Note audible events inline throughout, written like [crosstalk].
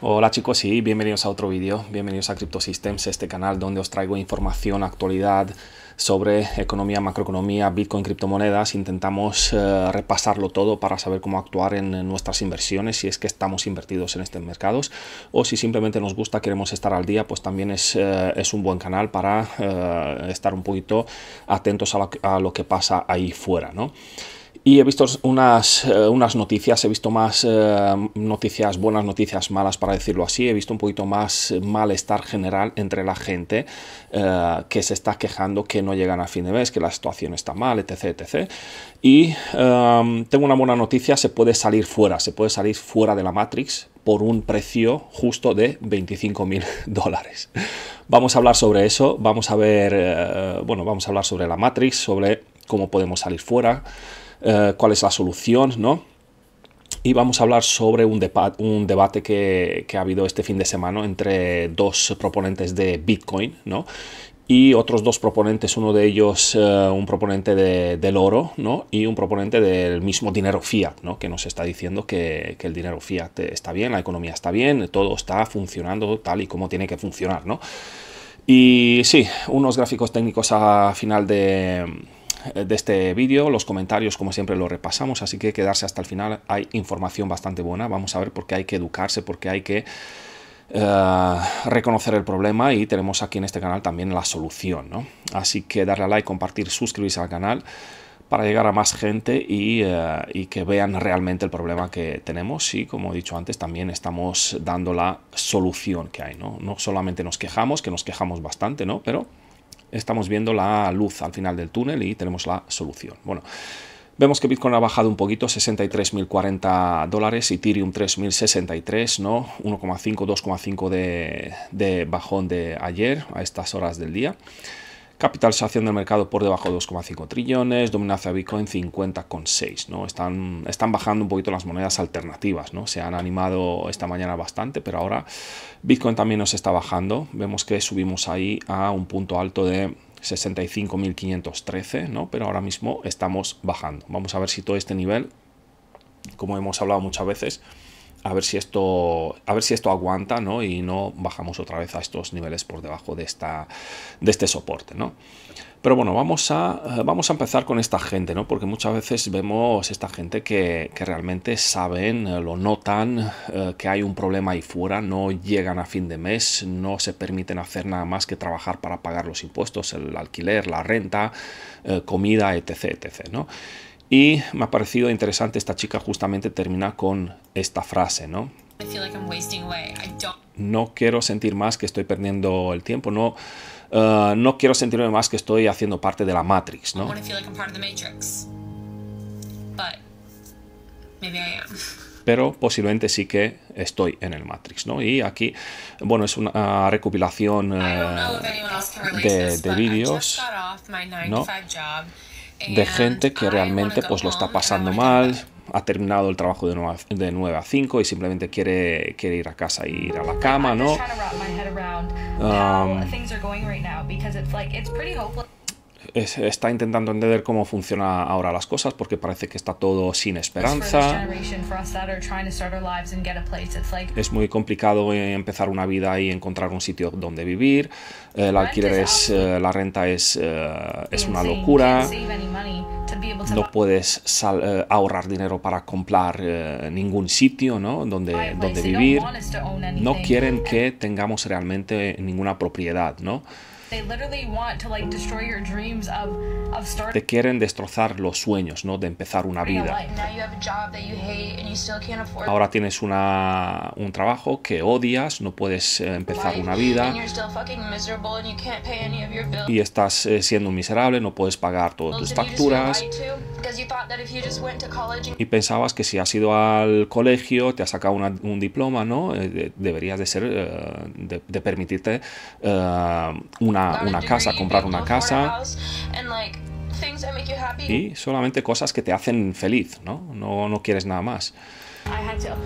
Hola chicos y bienvenidos a otro vídeo, bienvenidos a CryptoSystems, este canal donde os traigo información, actualidad sobre economía, macroeconomía, Bitcoin, criptomonedas. Intentamos eh, repasarlo todo para saber cómo actuar en, nuestras inversiones, si es que estamos invertidos en estos mercados o si simplemente nos gusta, queremos estar al día, pues también es, eh, un buen canal para eh, estar un poquito atentos a lo, a lo que pasa ahí fuera, ¿no? Y he visto unas, eh, unas noticias, he visto más eh, noticias buenas, noticias malas, para decirlo así. He visto un poquito más malestar general entre la gente eh, que se está quejando que no llegan a fin de mes, que la situación está mal, etc. etc. Y em, tengo una buena noticia, se puede salir fuera, se puede salir fuera de la Matrix por un precio justo de 25 mil [laughs] dólares. Vamos a hablar sobre eso, vamos a ver, bueno, vamos a hablar sobre la Matrix, sobre cómo podemos salir fuera. Eh, cuál es la solución, ¿no? Y vamos a hablar sobre un, debate que, ha habido este fin de semana entre dos proponentes de Bitcoin, ¿no? Y otros dos proponentes, uno de ellos eh, un proponente del oro, ¿no? Y un proponente del mismo dinero fiat, ¿no? Que nos está diciendo que, el dinero fiat está bien, la economía está bien, todo está funcionando tal y como tiene que funcionar, ¿no? Y sí, unos gráficos técnicos a final de eh, de este vídeo, los comentarios como siempre lo repasamos, así que quedarse hasta el final, hay información bastante buena, vamos a ver por qué hay que educarse, por qué hay que eh, reconocer el problema y tenemos aquí en este canal también la solución, ¿no? Así que darle a like, compartir, suscribirse al canal para llegar a más gente eh, y, que vean realmente el problema que tenemos y como he dicho antes también estamos dando la solución que hay, ¿no? No solamente nos quejamos, que nos quejamos bastante, ¿no? Pero estamos viendo la luz al final del túnel y tenemos la solución. Bueno, Vemos que Bitcoin ha bajado un poquito, 63.040 dólares, Ethereum 3.063, ¿no? 1,5, 2,5 de, de bajón de ayer a estas horas del día capitalización del mercado por debajo de 2,5 trillones, dominancia de Bitcoin 50,6, ¿no? Están, están bajando un poquito las monedas alternativas, ¿no? Se han animado esta mañana bastante, pero ahora Bitcoin también nos está bajando. Vemos que subimos ahí a un punto alto de 65.513, ¿no? Pero ahora mismo estamos bajando. Vamos a ver si todo este nivel, como hemos hablado muchas veces, a ver si esto a ver si esto aguanta no y no bajamos otra vez a estos niveles por debajo de esta de este soporte no pero bueno vamos a eh, vamos a empezar con esta gente no porque muchas veces vemos esta gente que, realmente saben eh, lo notan eh, que hay un problema ahí fuera no llegan a fin de mes no se permiten hacer nada más que trabajar para pagar los impuestos el alquiler la renta comida etc etc no y me ha parecido interesante, esta chica justamente termina con esta frase, ¿no? No quiero sentir más que estoy perdiendo el tiempo, no, eh, no quiero sentirme más que estoy haciendo parte de la Matrix, ¿no? [laughs] pero posiblemente sí que estoy en el Matrix, ¿no? Y aquí, bueno, es una ah, recopilación eh, de, de vídeos, de eh, gente que realmente pues lo está pasando mal, ha terminado el trabajo de 9, de 9 a 5 y simplemente quiere, quiere ir a casa e ir a la cama, ¿no? está intentando entender cómo funcionan ahora las cosas porque parece que está todo sin esperanza. Es muy complicado empezar una vida y encontrar un sitio donde vivir. El alquiler es, eh, la renta es, eh, es una locura. No puedes eh, ahorrar dinero para comprar ningún sitio ¿no? donde, donde vivir. No quieren que tengamos realmente ninguna propiedad, ¿no? Te quieren destrozar los sueños, ¿no? De empezar una vida. Ahora tienes una, un trabajo que odias, no puedes eh, empezar una vida. Y estás eh, siendo miserable, no puedes pagar todas tus facturas. Y pensabas que si has ido al colegio, te has sacado un diploma, ¿no? Eh, deberías de ser, eh, de, permitirte eh, una, una casa, comprar una casa y solamente cosas que te hacen feliz, ¿no? No, no quieres nada más.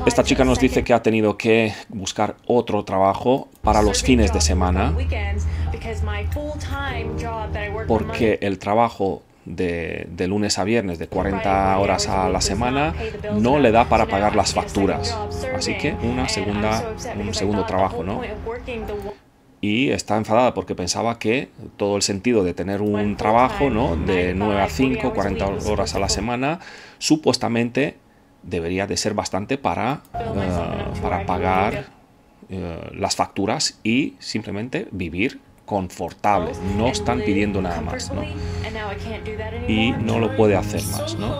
Esta chica nos dice que ha tenido que buscar otro trabajo para los fines de semana porque el trabajo de, lunes a viernes de 40 horas a la semana no le da para pagar las facturas. Así que una segunda, un segundo trabajo, ¿no? Y está enfadada porque pensaba que todo el sentido de tener un trabajo, ¿no? De 9 a 5, 40 horas a la semana, supuestamente debería de ser bastante para, eh, para pagar eh, las facturas y simplemente vivir confortable. no están pidiendo nada más, ¿no? Y no lo puede hacer más, ¿no?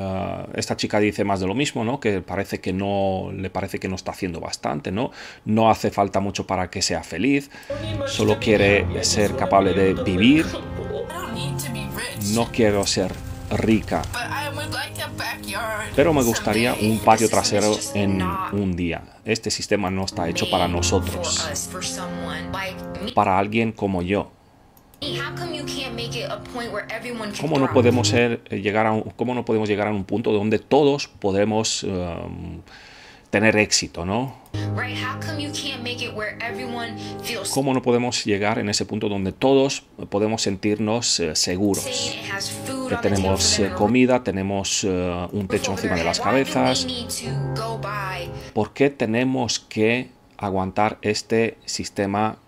Ah, esta chica dice más de lo mismo, ¿no? Que parece que no le parece que no está haciendo bastante, ¿no? No hace falta mucho para que sea feliz, solo quiere ser capaz de vivir. No quiero ser rica. Pero me gustaría un patio trasero en un día. Este sistema no está hecho para nosotros, para alguien como yo. ¿Cómo no podemos ser, eh, llegar a un, cómo no podemos llegar a un punto donde todos podemos em, tener éxito, ¿no? ¿Cómo no podemos llegar en ese punto donde todos podemos sentirnos eh, seguros? Que tenemos eh, comida, tenemos eh, un techo encima de las cabezas. ¿Por qué tenemos que aguantar este sistema?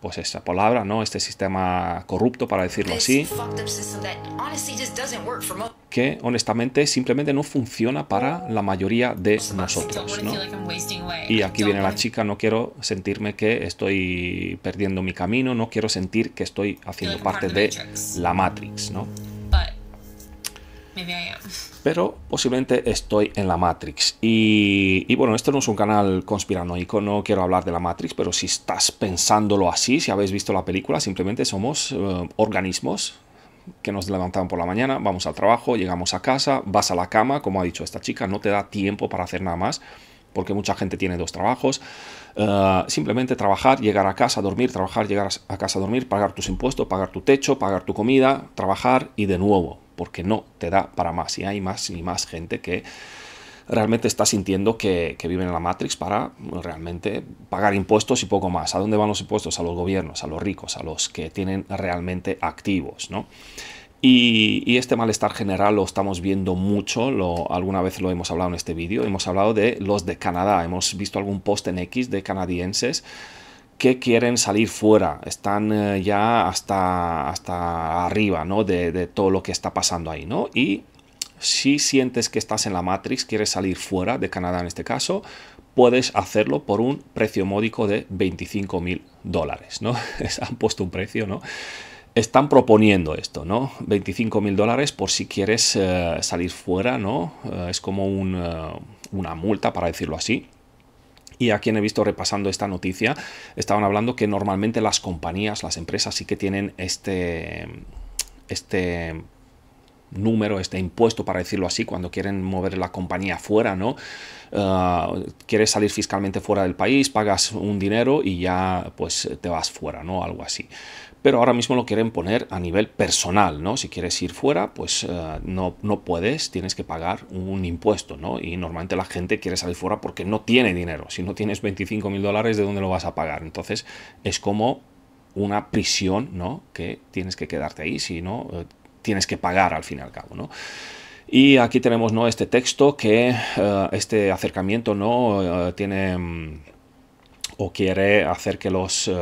pues esa palabra, ¿no? Este sistema corrupto, para decirlo así, que honestamente simplemente no funciona para la mayoría de nosotros, ¿no? Y aquí viene la chica, no quiero sentirme que estoy perdiendo mi camino, no quiero sentir que estoy haciendo parte de la Matrix, ¿no? pero posiblemente estoy en la Matrix. Y, bueno, esto no es un canal conspiranoico, no quiero hablar de la Matrix, pero si estás pensándolo así, si habéis visto la película, simplemente somos eh, organismos que nos levantamos por la mañana, vamos al trabajo, llegamos a casa, vas a la cama, como ha dicho esta chica, no te da tiempo para hacer nada más, porque mucha gente tiene dos trabajos. Eh, simplemente trabajar, llegar a casa, dormir, trabajar, llegar a casa, dormir, pagar tus impuestos, pagar tu techo, pagar tu comida, trabajar y de nuevo porque no te da para más. Y hay más y más gente que realmente está sintiendo que, viven en la Matrix para realmente pagar impuestos y poco más. ¿A dónde van los impuestos? A los gobiernos, a los ricos, a los que tienen realmente activos, Y, este malestar general lo estamos viendo mucho, alguna vez lo hemos hablado en este vídeo, hemos hablado de los de Canadá, hemos visto algún post en X de canadienses que quieren salir fuera, están eh, ya hasta, hasta arriba de, todo lo que está pasando ahí, ¿no? Y si sientes que estás en la Matrix, quieres salir fuera de Canadá en este caso, puedes hacerlo por un precio módico de 25 mil dólares, ¿no? [laughs] Han puesto un precio, ¿no? Están proponiendo esto, ¿no? 25 mil dólares por si quieres eh, salir fuera, ¿no? Eh, es como un, una multa, para decirlo así y a quien he visto repasando esta noticia, estaban hablando que normalmente las compañías, las empresas sí que tienen este, este número, este impuesto, para decirlo así, cuando quieren mover la compañía fuera, ¿no? Ah, quieres salir fiscalmente fuera del país, pagas un dinero y ya pues te vas fuera, ¿no? Algo así pero ahora mismo lo quieren poner a nivel personal, ¿no? Si quieres ir fuera, pues eh, no, no puedes, tienes que pagar un impuesto, ¿no? Y normalmente la gente quiere salir fuera porque no tiene dinero. Si no tienes 25 mil dólares, ¿de dónde lo vas a pagar? Entonces es como una prisión, ¿no? Que tienes que quedarte ahí, si no, eh, tienes que pagar al fin y al cabo, ¿no? Y aquí tenemos ¿no? este texto que eh, este acercamiento ¿no? tiene mm, o quiere hacer que los eh,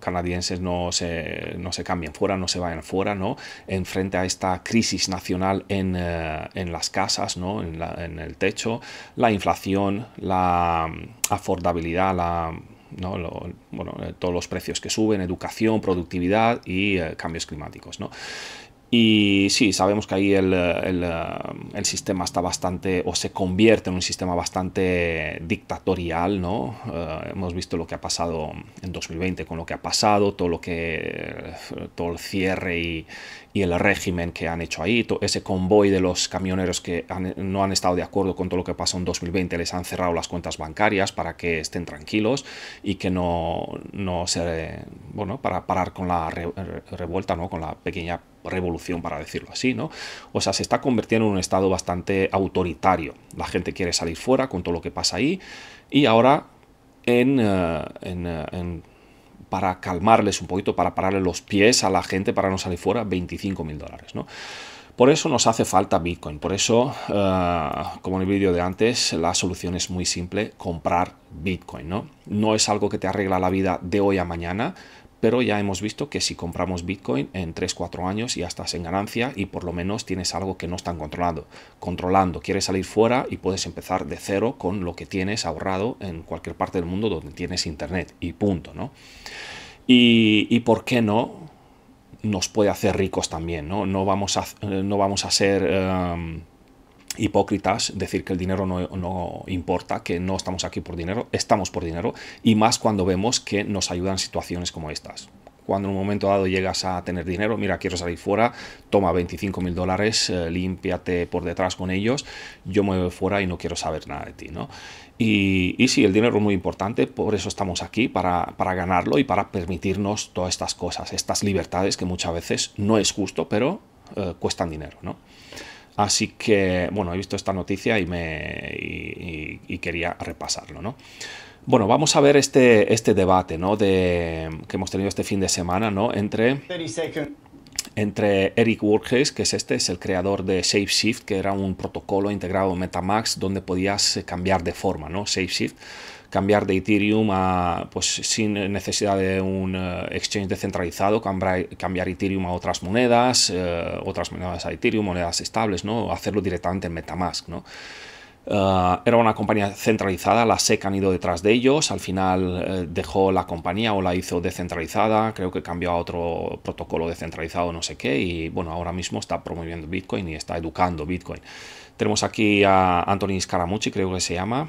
canadienses no se, cambien fuera, no se vayan fuera, ¿no? Enfrente a esta crisis nacional en, eh, las casas, ¿no? En, el techo, la inflación, la mm, afordabilidad, la... bueno, eh, todos los precios que suben, educación, productividad y cambios climáticos. ¿no? Y sí, sabemos que ahí eh, el, sistema está bastante, o se convierte en un sistema bastante dictatorial, ¿no? Eh, hemos visto lo que ha pasado en 2020 con lo que ha pasado, todo lo que, eh, todo el cierre y, y el régimen que han hecho ahí, ese convoy de los camioneros que no han estado de acuerdo con todo lo que pasó en 2020, les han cerrado las cuentas bancarias para que estén tranquilos y que no, se... bueno, para parar con la revuelta, ¿no? Con la pequeña revolución, para decirlo así, ¿no? O sea, se está convirtiendo en un estado bastante autoritario. La gente quiere salir fuera con todo lo que pasa ahí y ahora en eh, eh, para calmarles un poquito, para pararle los pies a la gente para no salir fuera, 25 mil dólares, ¿no? Por eso nos hace falta Bitcoin, por eso, eh, como en el vídeo de antes, la solución es muy simple, comprar Bitcoin, ¿no? No es algo que te arregla la vida de hoy a mañana, pero ya hemos visto que si compramos Bitcoin en 3-4 años ya estás en ganancia y por lo menos tienes algo que no están controlando. Controlando, quieres salir fuera y puedes empezar de cero con lo que tienes ahorrado en cualquier parte del mundo donde tienes internet y punto, ¿no? Y, por qué no nos puede hacer ricos también, ¿no? No vamos a, eh, no vamos a ser... Em, hipócritas decir que el dinero no, no, importa, que no estamos aquí por dinero, estamos por dinero, y más cuando vemos que nos ayudan situaciones como estas. Cuando en un momento dado llegas a tener dinero, mira, quiero salir fuera, toma 25 mil dólares, eh, límpiate por detrás con ellos, yo me voy fuera y no quiero saber nada de ti, ¿no? Y, y sí, el dinero es muy importante, por eso estamos aquí, para, para ganarlo y para permitirnos todas estas cosas, estas libertades que muchas veces no es justo, pero eh, cuestan dinero, ¿no? Así que, bueno, he visto esta noticia y, me, y, quería repasarlo, ¿no? Bueno, vamos a ver este, este debate ¿no? de, que hemos tenido este fin de semana ¿no? entre, entre Eric Workes, que es este, es el creador de ShapeShift, que era un protocolo integrado en Metamax donde podías cambiar de forma, ¿no? ShapeShift cambiar de Ethereum a, pues sin necesidad de un eh, exchange descentralizado, cambiar, Ethereum a otras monedas, eh, otras monedas a Ethereum, monedas estables, ¿no? Hacerlo directamente en Metamask, ¿no? Eh, era una compañía centralizada, la SEC han ido detrás de ellos, al final dejó la compañía o la hizo descentralizada, creo que cambió a otro protocolo descentralizado, no sé qué, y bueno, ahora mismo está promoviendo Bitcoin y está educando Bitcoin. Tenemos aquí a Anthony Scaramucci, creo que se llama,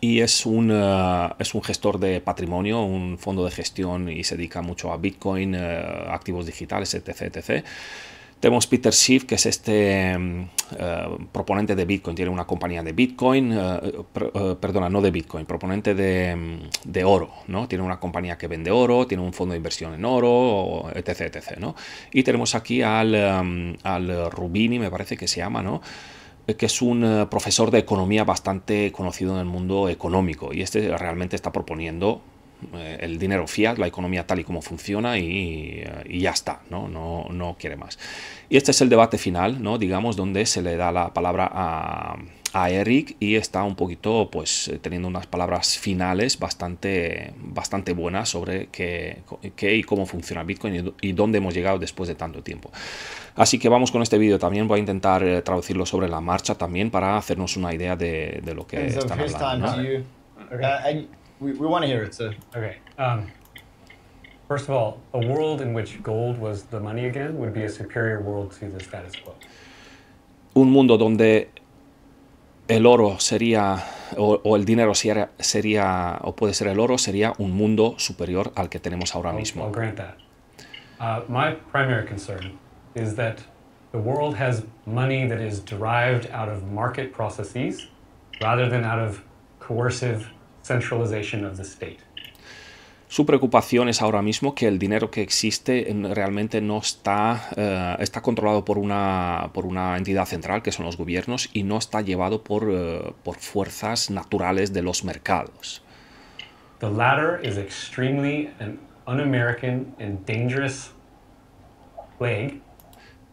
y es un, eh, es un gestor de patrimonio, un fondo de gestión y se dedica mucho a Bitcoin, eh, activos digitales, etc. Tenemos Peter Schiff, que es este mm, eh, proponente de Bitcoin, tiene una compañía de Bitcoin, perdona, no de Bitcoin, proponente mm, de, oro, ¿no? Tiene una compañía que vende oro, tiene un fondo de inversión en oro, etc, ¿no? Y tenemos aquí al, mm, al Rubini, me parece que se llama, ¿no? Eh, que es un eh, profesor de economía bastante conocido en el mundo económico y este realmente está proponiendo eh, el dinero fiat, la economía tal y como funciona y, ya está, ¿no? ¿no? No, quiere más. Y este es el debate final, ¿no? digamos, donde se le da la palabra a, a Eric y está un poquito pues eh, teniendo unas palabras finales bastante, bastante buenas sobre qué, y cómo funciona Bitcoin y dónde hemos llegado después de tanto tiempo. Así que vamos con este vídeo también, voy a intentar eh, traducirlo sobre la marcha también para hacernos una idea de, lo que están hablando. First Un mundo donde el oro sería, o, o el dinero sería, sería, o puede ser el oro, sería un mundo superior al que tenemos ahora mismo. Uh, my primary concern is that the world has money that is derived out of market processes rather than out of coercive centralization of the state. Su preocupación es ahora mismo que el dinero que existe realmente no está, eh, está controlado por una, por una entidad central, que son los gobiernos, y no está llevado por, eh, fuerzas naturales de los mercados. The latter is extremely and dangerous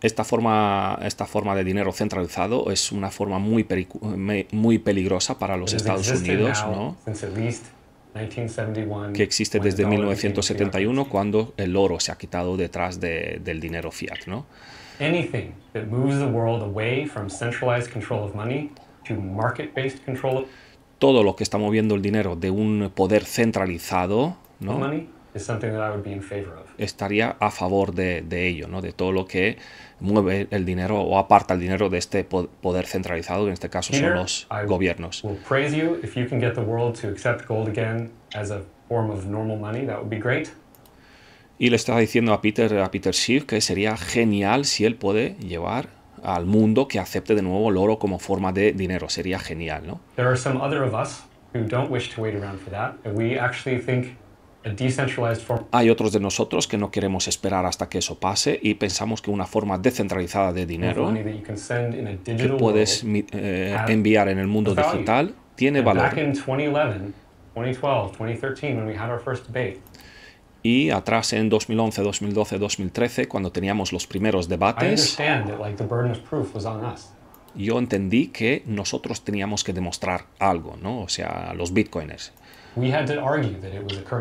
esta forma, esta forma de dinero centralizado es una forma muy, muy peligrosa para los Estados Unidos, que existe desde 1971 cuando el oro se ha quitado detrás de, del dinero fiat, ¿no? Todo lo que está moviendo el dinero de un poder centralizado, ¿no? estaría a favor de, de, ello, ¿no? de todo lo que mueve el dinero o aparta el dinero de este poder centralizado, que en este caso son los gobiernos. Y le estaba diciendo a Peter, a Peter Schiff que sería genial si él puede llevar al mundo que acepte de nuevo el oro como forma de dinero. Sería genial, ¿no? Hay otros de nosotros que no queremos esperar hasta que eso pase y pensamos que una forma descentralizada de dinero que puedes eh, enviar en el mundo digital tiene valor. Y atrás en 2011, 2012, 2013, cuando teníamos los primeros debates, yo entendí que nosotros teníamos que demostrar algo, ¿no? O sea, los bitcoiners.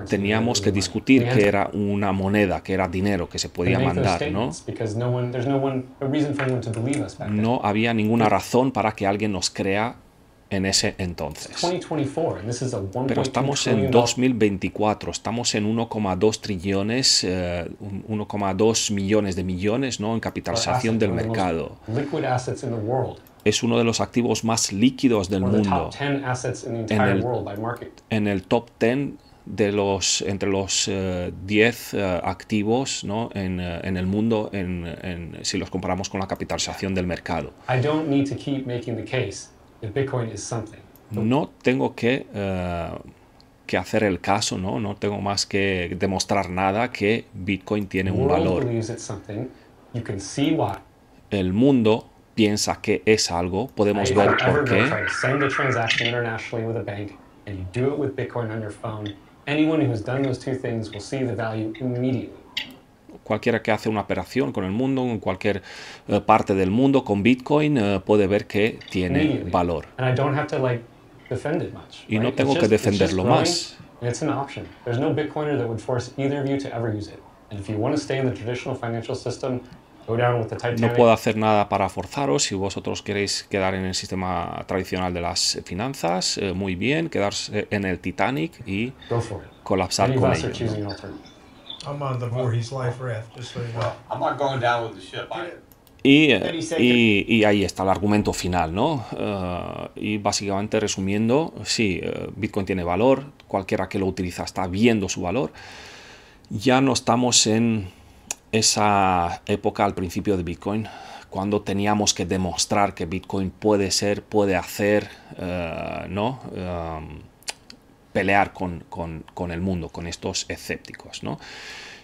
Teníamos que discutir que era una moneda, que era dinero que se podía mandar, ¿no? No había ninguna razón para que alguien nos crea en ese entonces. Pero estamos en 2024, estamos en 1,2 trillones, 1,2 eh, millones de millones ¿no? en capitalización del mercado es uno de los activos más líquidos del mundo. En el, top 10 de los, entre los 10 eh, eh, activos ¿no? en, eh, en, el mundo en, en, si los comparamos con la capitalización del mercado. No tengo que, que hacer el caso, ¿no? no tengo más que demostrar nada que Bitcoin tiene un valor. El mundo piensa que es algo, podemos ver Send a transaction internationally with a bank and you do it with Bitcoin on your phone. Anyone who's done those two things will see the value immediately cualquiera que hace una operación con el mundo, en cualquier uh, parte del mundo, con Bitcoin, uh, puede ver que tiene valor. To, like, much, y right? no tengo just, que defenderlo más. It's an option. There's no Bitcoiner that would force either of you to ever use it. And if you want to stay in the traditional financial system, no puedo hacer nada para forzaros. Si vosotros queréis quedar en el sistema tradicional de las finanzas, eh, muy bien, quedarse en el Titanic y colapsar con ello. Eh, y, y, ahí está el argumento final, ¿no? Eh, y básicamente resumiendo, sí, Bitcoin tiene valor, cualquiera que lo utiliza está viendo su valor. Ya no estamos en esa época al principio de Bitcoin, cuando teníamos que demostrar que Bitcoin puede ser, puede hacer, eh, ¿no? Em, pelear con, el mundo, con estos escépticos, ¿no?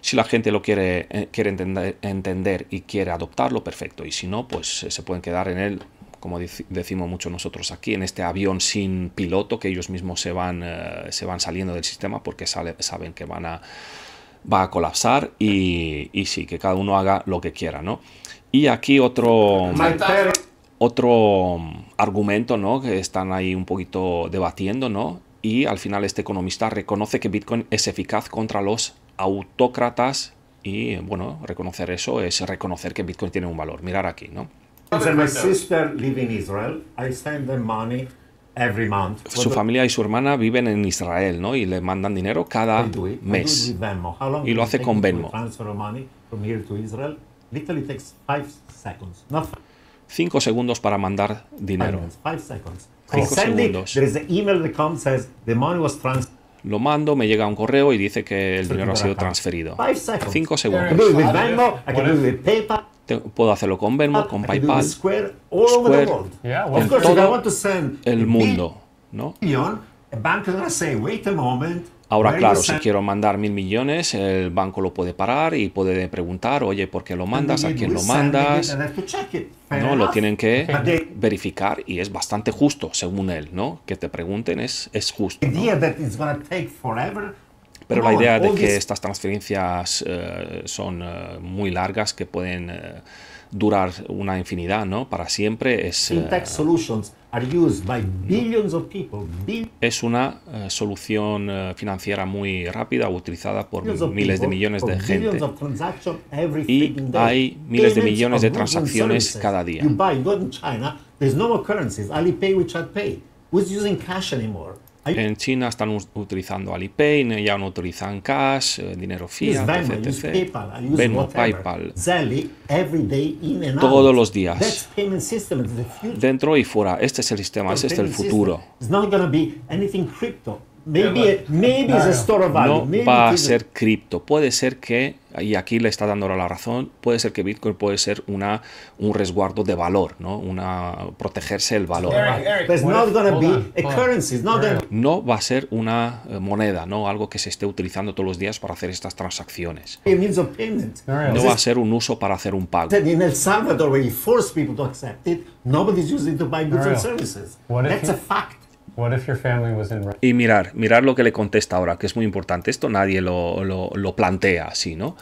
Si la gente lo quiere, eh, quiere entender, y quiere adoptarlo, perfecto. Y si no, pues eh, se pueden quedar en él, como decimos mucho nosotros aquí, en este avión sin piloto que ellos mismos se van, se van saliendo del sistema porque saben que van a va a colapsar y, sí, que cada uno haga lo que quiera, ¿no? Y aquí otro, otro mm, argumento, ¿no? Que están ahí un poquito debatiendo, ¿no? Y al final este economista reconoce que Bitcoin es eficaz contra los autócratas y bueno, reconocer eso es reconocer que Bitcoin tiene un valor. Mirar aquí, ¿no? Su familia y su hermana viven en Israel, ¿no? Y le mandan dinero cada mes. Y lo hace con Venmo. Cinco segundos para mandar dinero. Cinco segundos. Lo mando, me llega un correo y dice que el dinero ha sido transferido. Cinco segundos puedo hacerlo con Venmo, con PayPal, el mundo, ¿no? Ahora, claro, si quiero mandar mil millones, el banco lo puede parar y puede preguntar, oye, ¿por qué lo mandas? ¿A quién lo mandas? No, lo tienen que verificar y es bastante justo, según él, ¿no? Que te pregunten es, es justo. ¿no? Pero la idea de que estas transferencias eh, son eh, muy largas, que pueden eh, durar una infinidad, ¿no? Para siempre es... Es una solución financiera muy rápida, utilizada por miles de millones de gente. Y hay miles de millones de transacciones cada día. En China están utilizando Alipay, ya no utilizan cash, eh, dinero físico. etc. PayPal. Todos los días. Dentro y fuera. Este es el sistema, este es el futuro. Maybe, No va a ser cripto. Puede ser que, y aquí le está dando la razón, puede ser que Bitcoin puede ser una, un resguardo de valor, ¿no? Una protegerse el valor. No va a ser una eh, moneda, ¿no? Algo que se esté utilizando todos los días para hacer estas transacciones. No va a ser un uso para hacer un pago. En El Salvador, people to accept it, nobody's it to buy goods and services. That's y mirar, mirar lo que le contesta ahora, que es muy importante. Esto nadie lo, lo, plantea así, ¿no?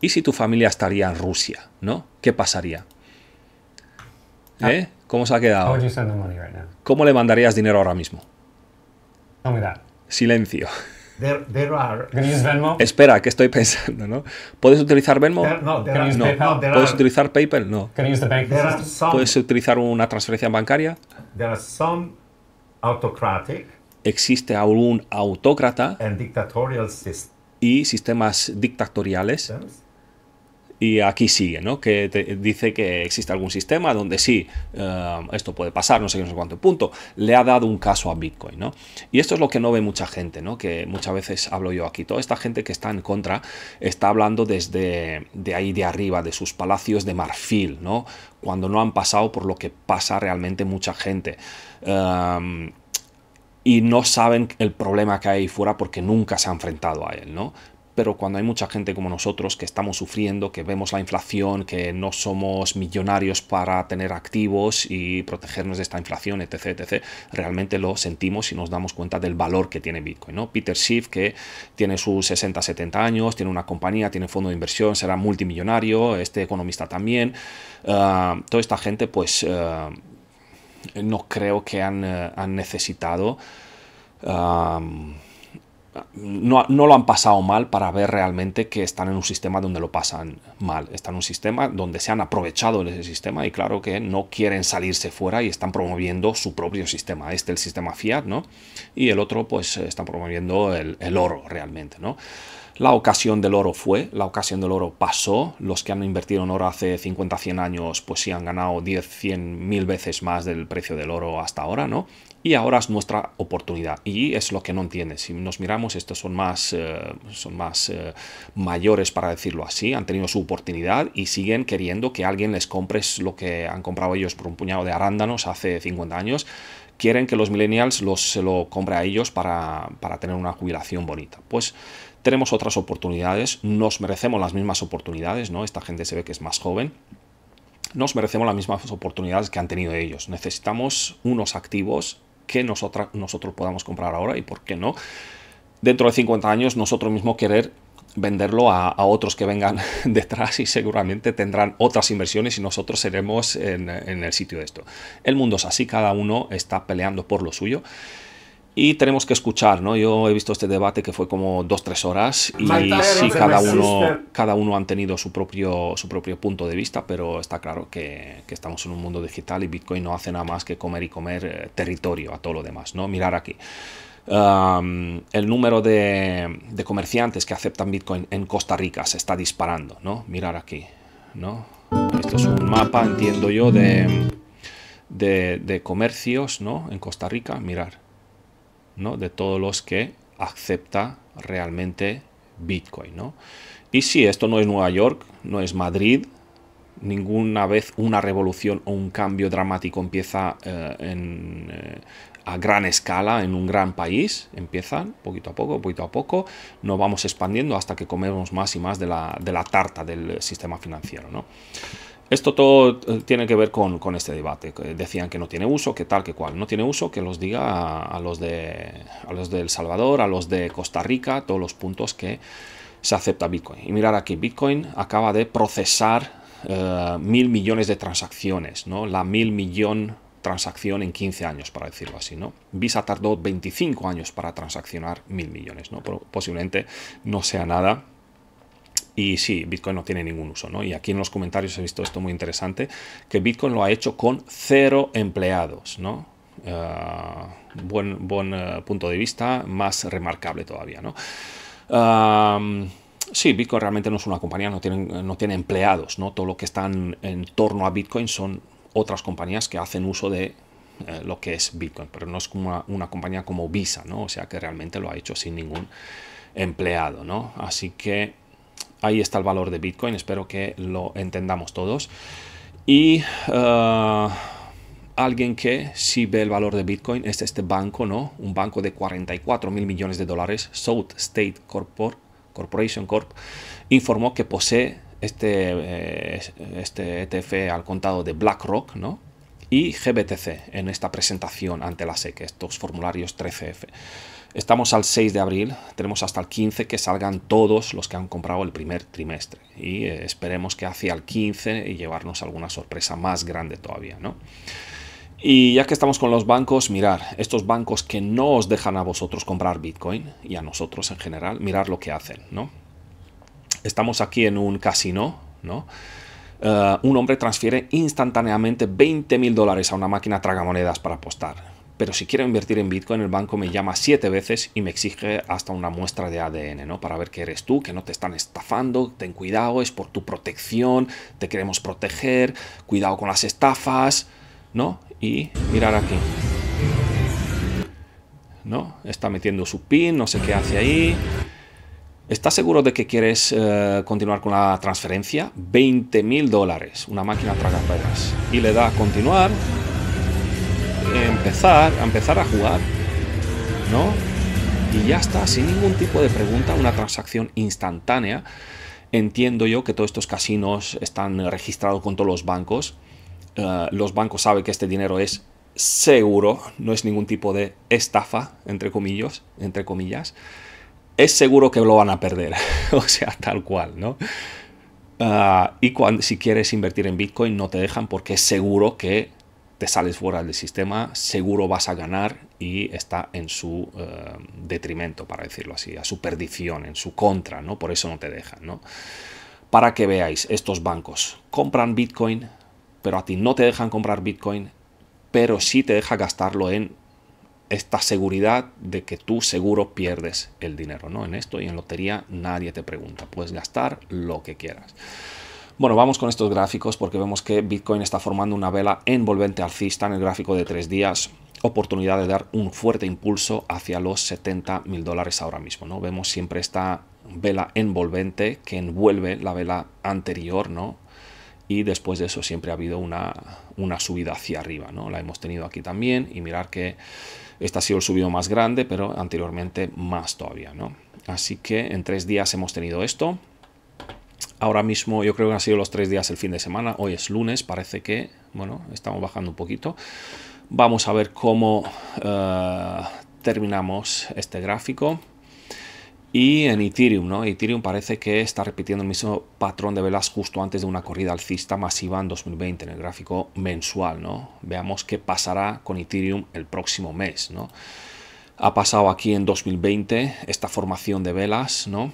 ¿Y si tu familia estaría en Rusia, no? ¿Qué pasaría? Ah. ¿Eh? ¿Cómo se ha quedado? Right ¿Cómo le mandarías dinero ahora mismo? Silencio. Espera, ¿qué estoy pensando, ¿no? ¿Puedes utilizar Venmo? no, ¿Puedes utilizar PayPal? No. ¿Puedes utilizar una transferencia bancaria? There Existe algún autócrata y sistemas dictatoriales y aquí sigue, ¿no? Que dice que existe algún sistema donde sí, eh, esto puede pasar, no sé qué, no sé cuánto punto. Le ha dado un caso a Bitcoin, ¿no? Y esto es lo que no ve mucha gente, ¿no? Que muchas veces hablo yo aquí. Toda esta gente que está en contra está hablando desde de ahí de arriba, de sus palacios de marfil, ¿no? Cuando no han pasado por lo que pasa realmente mucha gente. Eh, y no saben el problema que hay ahí fuera porque nunca se han enfrentado a él, ¿no? pero cuando hay mucha gente como nosotros que estamos sufriendo, que vemos la inflación, que no somos millonarios para tener activos y protegernos de esta inflación, etc., etc., realmente lo sentimos y nos damos cuenta del valor que tiene Bitcoin. ¿no? Peter Schiff, que tiene sus 60, 70 años, tiene una compañía, tiene fondo de inversión, será multimillonario, este economista también, ah, toda esta gente, pues ah, no creo que han, eh, necesitado... Ah, no, no, lo han pasado mal para ver realmente que están en un sistema donde lo pasan mal. Están en un sistema donde se han aprovechado de ese sistema y claro que no quieren salirse fuera y están promoviendo su propio sistema. Este el sistema fiat, ¿no? Y el otro pues están promoviendo el, oro realmente, ¿no? La ocasión del oro fue, la ocasión del oro pasó, los que han invertido en oro hace 50, 100 años pues sí han ganado 10, 100 mil veces más del precio del oro hasta ahora, ¿no? y ahora es nuestra oportunidad. Y es lo que no entienden. Si nos miramos, estos son más, eh, son más eh, mayores, para decirlo así, han tenido su oportunidad y siguen queriendo que alguien les compre lo que han comprado ellos por un puñado de arándanos hace 50 años quieren que los millennials los, se lo compre a ellos para, para, tener una jubilación bonita. Pues tenemos otras oportunidades, nos merecemos las mismas oportunidades, ¿no? Esta gente se ve que es más joven. Nos merecemos las mismas oportunidades que han tenido ellos. Necesitamos unos activos que nosotros podamos comprar ahora y por qué no. Dentro de 50 años nosotros mismos querer venderlo a, otros que vengan [laughs] detrás y seguramente tendrán otras inversiones y nosotros seremos en el sitio de esto. El mundo es así, cada uno está peleando por lo suyo y tenemos que escuchar, ¿no? Yo he visto este debate que fue como dos, tres horas y sí, cada uno, cada uno han tenido su propio, su propio punto de vista, pero está claro que, estamos en un mundo digital y Bitcoin no hace nada más que comer y comer eh, territorio a todo lo demás, ¿no? Mirar aquí. el número de, comerciantes que aceptan Bitcoin en Costa Rica se está disparando, ¿no? Mirar aquí, ¿no? Esto es un mapa, entiendo yo, de, de, de comercios, ¿no? En Costa Rica, mirar de todos los que acepta realmente Bitcoin. Y si esto no es Nueva York, no es Madrid, ninguna vez una revolución o un cambio dramático empieza eh, eh, a gran escala en un gran país, empiezan poquito a poco, poquito a poco, nos vamos expandiendo hasta que comemos más y más de la, de la tarta del sistema financiero. ¿no? Esto todo eh, tiene que ver con, este debate. Decían que no tiene uso, que tal, que cual. No tiene uso, que los diga a, los de, los El Salvador, a los de Costa Rica, todos los puntos que se acepta Bitcoin. Y mirar aquí, Bitcoin acaba de procesar eh, mil millones de transacciones, ¿no? La mil millón transacción en 15 años, para decirlo así, ¿no? Visa tardó 25 años para transaccionar mil millones, ¿no? posiblemente no sea nada y sí, Bitcoin no tiene ningún uso, ¿no? Y aquí en los comentarios he visto esto muy interesante, que Bitcoin lo ha hecho con cero empleados, ¿no? Eh, buen buen eh, punto de vista, más remarcable todavía, ¿no? sí, Bitcoin realmente no es una compañía, no, no tiene empleados, ¿no? Todo lo que está en torno a Bitcoin son otras compañías que hacen uso de eh, lo que es Bitcoin, pero no es como una, una, compañía como Visa, ¿no? O sea que realmente lo ha hecho sin ningún empleado, ¿no? Así que ahí está el valor de Bitcoin, espero que lo entendamos todos. Y eh, alguien que sí ve el valor de Bitcoin es este banco, ¿no? Un banco de 44 mil millones de dólares, South State Corporation Corp, informó que posee este, eh, este ETF al contado de BlackRock, ¿no? Y GBTC en esta presentación ante la SEC, estos formularios 13F. Estamos al 6 de abril, tenemos hasta el 15 que salgan todos los que han comprado el primer trimestre y eh, esperemos que hacia el 15 y llevarnos alguna sorpresa más grande todavía, ¿no? Y ya que estamos con los bancos, mirar, estos bancos que no os dejan a vosotros comprar Bitcoin y a nosotros en general, mirar lo que hacen, ¿no? Estamos aquí en un casino, ¿no? Eh, un hombre transfiere instantáneamente 20 mil dólares a una máquina tragamonedas para apostar pero si quiero invertir en Bitcoin, el banco me llama siete veces y me exige hasta una muestra de ADN, ¿no? Para ver que eres tú, que no te están estafando, ten cuidado, es por tu protección, te queremos proteger, cuidado con las estafas, ¿no? Y mirar aquí. ¿No? Está metiendo su pin, no sé qué hace ahí. ¿Estás seguro de que quieres eh, continuar con la transferencia? 20 mil dólares, una máquina tragaperras. Y le da a continuar empezar, a empezar a jugar, ¿no? Y ya está, sin ningún tipo de pregunta, una transacción instantánea. Entiendo yo que todos estos casinos están registrados con todos los bancos. Eh, los bancos saben que este dinero es seguro, no es ningún tipo de estafa, entre comillas, entre comillas. Es seguro que lo van a perder, [laughs] o sea, tal cual, ¿no? Eh, y cuando, si quieres invertir en Bitcoin no te dejan porque es seguro que te sales fuera del sistema, seguro vas a ganar y está en su eh, detrimento, para decirlo así, a su perdición, en su contra, ¿no? Por eso no te dejan, ¿no? Para que veáis, estos bancos compran Bitcoin, pero a ti no te dejan comprar Bitcoin, pero sí te deja gastarlo en esta seguridad de que tú seguro pierdes el dinero, ¿no? En esto y en lotería nadie te pregunta, puedes gastar lo que quieras. Bueno, vamos con estos gráficos porque vemos que Bitcoin está formando una vela envolvente alcista en el gráfico de tres días oportunidad de dar un fuerte impulso hacia los 70 mil dólares ahora mismo, ¿no? Vemos siempre esta vela envolvente que envuelve la vela anterior, ¿no? Y después de eso siempre ha habido una, una subida hacia arriba, ¿no? La hemos tenido aquí también y mirar que este ha sido el subido más grande, pero anteriormente más todavía, ¿no? Así que en tres días hemos tenido esto, Ahora mismo yo creo que han sido los tres días el fin de semana. Hoy es lunes, parece que, bueno, estamos bajando un poquito. Vamos a ver cómo eh, terminamos este gráfico. Y en Ethereum, ¿no? Ethereum parece que está repitiendo el mismo patrón de velas justo antes de una corrida alcista masiva en 2020 en el gráfico mensual, ¿no? Veamos qué pasará con Ethereum el próximo mes, ¿no? Ha pasado aquí en 2020 esta formación de velas, ¿no?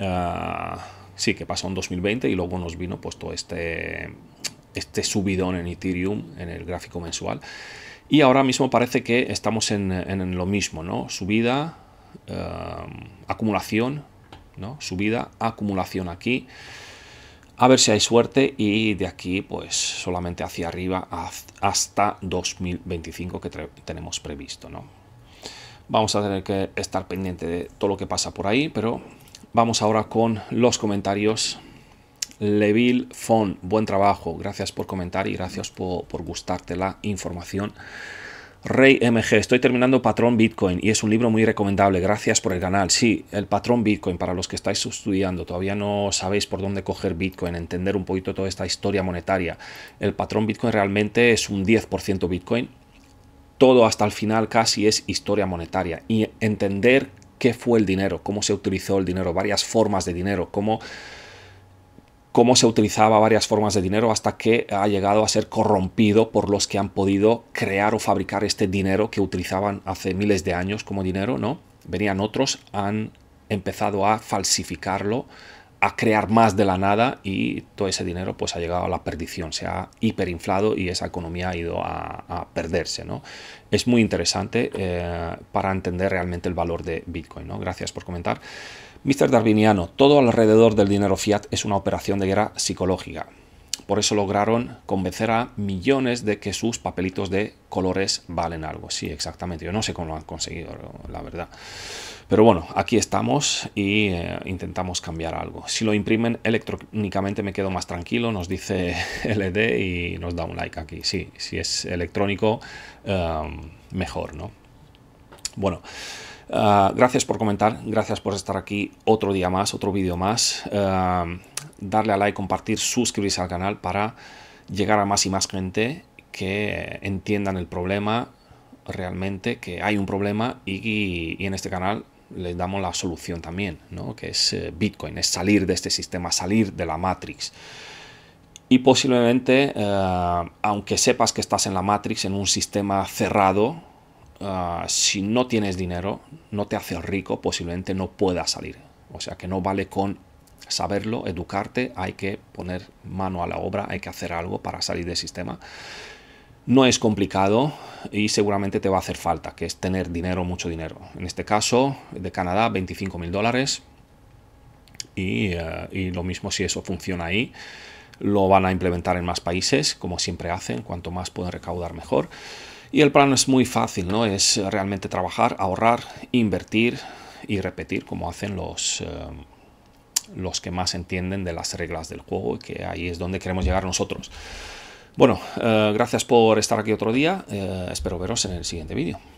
Ah, sí, que pasó en 2020 y luego nos vino puesto este, este subidón en Ethereum, en el gráfico mensual. Y ahora mismo parece que estamos en, lo mismo, ¿no? Subida, ah, acumulación, ¿no? Subida, acumulación aquí. A ver si hay suerte y de aquí pues solamente hacia arriba hasta 2025 que tenemos previsto, ¿no? Vamos a tener que estar pendiente de todo lo que pasa por ahí, pero Vamos ahora con los comentarios. Leville Fon, buen trabajo, gracias por comentar y gracias por, por gustarte la información. Rey MG, estoy terminando Patrón Bitcoin y es un libro muy recomendable. Gracias por el canal. Sí, el Patrón Bitcoin, para los que estáis estudiando, todavía no sabéis por dónde coger Bitcoin, entender un poquito toda esta historia monetaria. El Patrón Bitcoin realmente es un 10% Bitcoin. Todo hasta el final casi es historia monetaria y entender qué fue el dinero, cómo se utilizó el dinero, varias formas de dinero, cómo, cómo se utilizaba varias formas de dinero hasta que ha llegado a ser corrompido por los que han podido crear o fabricar este dinero que utilizaban hace miles de años como dinero, ¿no? Venían otros, han empezado a falsificarlo, a crear más de la nada y todo ese dinero pues ha llegado a la perdición, se ha hiperinflado y esa economía ha ido a, perderse. ¿no? Es muy interesante eh, para entender realmente el valor de Bitcoin. ¿no? Gracias por comentar. Mr. Darwiniano, todo alrededor del dinero fiat es una operación de guerra psicológica. Por eso lograron convencer a millones de que sus papelitos de colores valen algo. Sí, exactamente. Yo no sé cómo lo han conseguido, la verdad. Pero bueno, aquí estamos y eh, intentamos cambiar algo. Si lo imprimen electrónicamente me quedo más tranquilo, nos dice LD [laughs] y nos da un like aquí. Sí, si es electrónico, eh, mejor, ¿no? Bueno, Ah, gracias por comentar, gracias por estar aquí otro día más, otro vídeo más. Ah, darle a like, compartir, suscribirse al canal para llegar a más y más gente que entiendan el problema realmente, que hay un problema y, en este canal les damos la solución también, que es eh, Bitcoin, es salir de este sistema, salir de la Matrix. Y posiblemente, eh, aunque sepas que estás en la Matrix, en un sistema cerrado, Ah, si no tienes dinero, no te haces rico, posiblemente no puedas salir. O sea que no vale con saberlo, educarte, hay que poner mano a la obra, hay que hacer algo para salir del sistema. No es complicado y seguramente te va a hacer falta, que es tener dinero, mucho dinero. En este caso, de Canadá, 25 mil dólares. Y, eh, y lo mismo si eso funciona ahí lo van a implementar en más países, como siempre hacen, cuanto más pueden recaudar mejor. Y el plano es muy fácil, ¿no? Es realmente trabajar, ahorrar, invertir y repetir como hacen los, eh, los que más entienden de las reglas del juego y que ahí es donde queremos llegar nosotros. Bueno, eh, gracias por estar aquí otro día. Eh, espero veros en el siguiente vídeo.